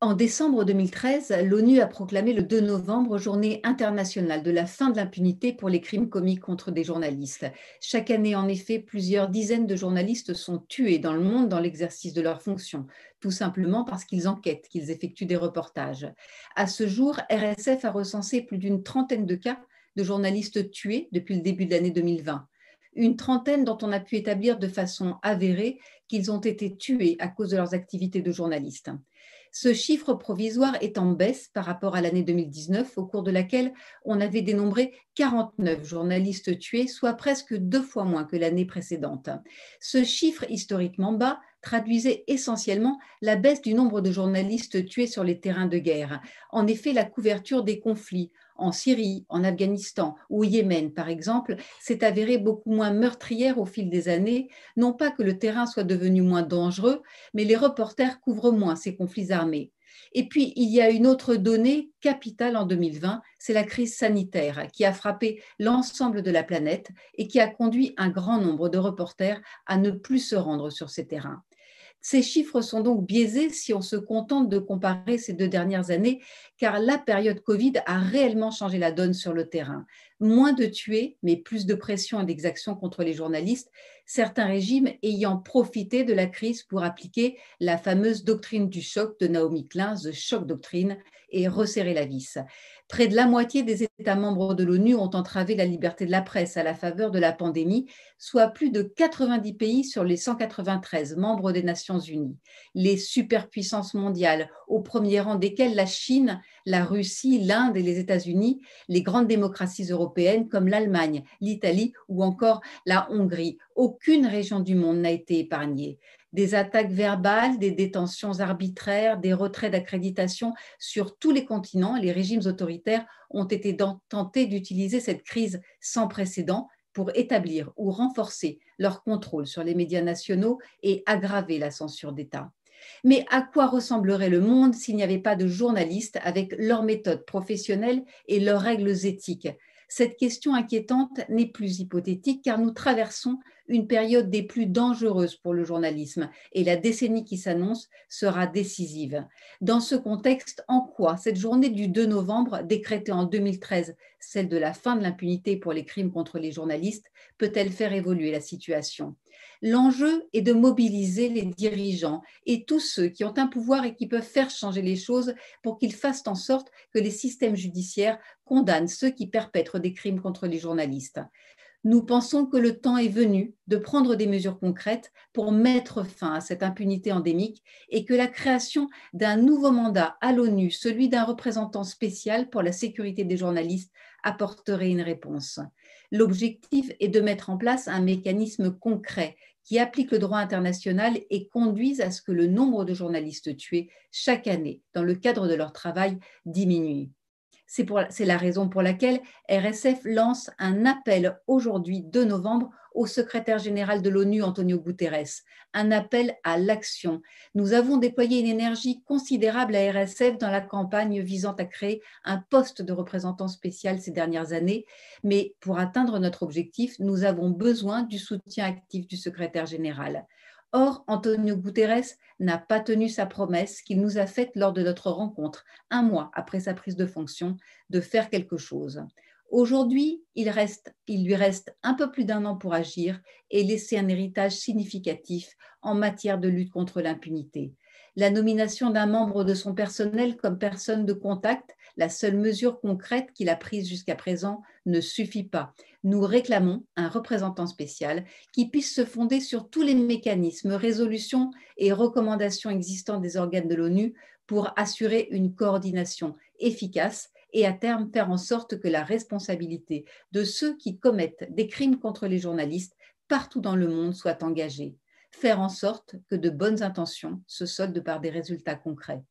En décembre 2013, l'ONU a proclamé le 2 novembre Journée internationale de la fin de l'impunité pour les crimes commis contre des journalistes. Chaque année, en effet, plusieurs dizaines de journalistes sont tués dans le monde dans l'exercice de leurs fonctions, tout simplement parce qu'ils enquêtent, qu'ils effectuent des reportages. À ce jour, RSF a recensé plus d'une trentaine de cas de journalistes tués depuis le début de l'année 2020 une trentaine dont on a pu établir de façon avérée qu'ils ont été tués à cause de leurs activités de journalistes. Ce chiffre provisoire est en baisse par rapport à l'année 2019, au cours de laquelle on avait dénombré 49 journalistes tués, soit presque deux fois moins que l'année précédente. Ce chiffre historiquement bas traduisait essentiellement la baisse du nombre de journalistes tués sur les terrains de guerre. En effet, la couverture des conflits en Syrie, en Afghanistan ou au Yémen, par exemple, s'est avérée beaucoup moins meurtrière au fil des années, non pas que le terrain soit devenu moins dangereux, mais les reporters couvrent moins ces conflits armés. Et puis, il y a une autre donnée capitale en 2020, c'est la crise sanitaire qui a frappé l'ensemble de la planète et qui a conduit un grand nombre de reporters à ne plus se rendre sur ces terrains. Ces chiffres sont donc biaisés si on se contente de comparer ces deux dernières années, car la période Covid a réellement changé la donne sur le terrain moins de tués, mais plus de pression et d'exactions contre les journalistes, certains régimes ayant profité de la crise pour appliquer la fameuse doctrine du choc de Naomi Klein, The Shock Doctrine, et resserrer la vis. Près de la moitié des États membres de l'ONU ont entravé la liberté de la presse à la faveur de la pandémie, soit plus de 90 pays sur les 193 membres des Nations Unies. Les superpuissances mondiales, au premier rang desquelles la Chine, la Russie, l'Inde et les États-Unis, les grandes démocraties européennes, comme l'Allemagne, l'Italie ou encore la Hongrie. Aucune région du monde n'a été épargnée. Des attaques verbales, des détentions arbitraires, des retraits d'accréditation sur tous les continents, les régimes autoritaires ont été tentés d'utiliser cette crise sans précédent pour établir ou renforcer leur contrôle sur les médias nationaux et aggraver la censure d'État. Mais à quoi ressemblerait le monde s'il n'y avait pas de journalistes avec leurs méthodes professionnelles et leurs règles éthiques cette question inquiétante n'est plus hypothétique car nous traversons une période des plus dangereuses pour le journalisme et la décennie qui s'annonce sera décisive. Dans ce contexte, en quoi cette journée du 2 novembre, décrétée en 2013, celle de la fin de l'impunité pour les crimes contre les journalistes, peut-elle faire évoluer la situation L'enjeu est de mobiliser les dirigeants et tous ceux qui ont un pouvoir et qui peuvent faire changer les choses pour qu'ils fassent en sorte que les systèmes judiciaires condamnent ceux qui perpètrent des crimes contre les journalistes. Nous pensons que le temps est venu de prendre des mesures concrètes pour mettre fin à cette impunité endémique et que la création d'un nouveau mandat à l'ONU, celui d'un représentant spécial pour la sécurité des journalistes, apporterait une réponse. L'objectif est de mettre en place un mécanisme concret qui applique le droit international et conduise à ce que le nombre de journalistes tués chaque année dans le cadre de leur travail diminue. C'est la raison pour laquelle RSF lance un appel aujourd'hui 2 novembre au secrétaire général de l'ONU, Antonio Guterres, un appel à l'action. Nous avons déployé une énergie considérable à RSF dans la campagne visant à créer un poste de représentant spécial ces dernières années, mais pour atteindre notre objectif, nous avons besoin du soutien actif du secrétaire général. Or, Antonio Guterres n'a pas tenu sa promesse qu'il nous a faite lors de notre rencontre, un mois après sa prise de fonction, de faire quelque chose. Aujourd'hui, il, il lui reste un peu plus d'un an pour agir et laisser un héritage significatif en matière de lutte contre l'impunité. La nomination d'un membre de son personnel comme personne de contact la seule mesure concrète qu'il a prise jusqu'à présent ne suffit pas. Nous réclamons un représentant spécial qui puisse se fonder sur tous les mécanismes, résolutions et recommandations existants des organes de l'ONU pour assurer une coordination efficace et à terme faire en sorte que la responsabilité de ceux qui commettent des crimes contre les journalistes partout dans le monde soit engagée, faire en sorte que de bonnes intentions se soldent par des résultats concrets.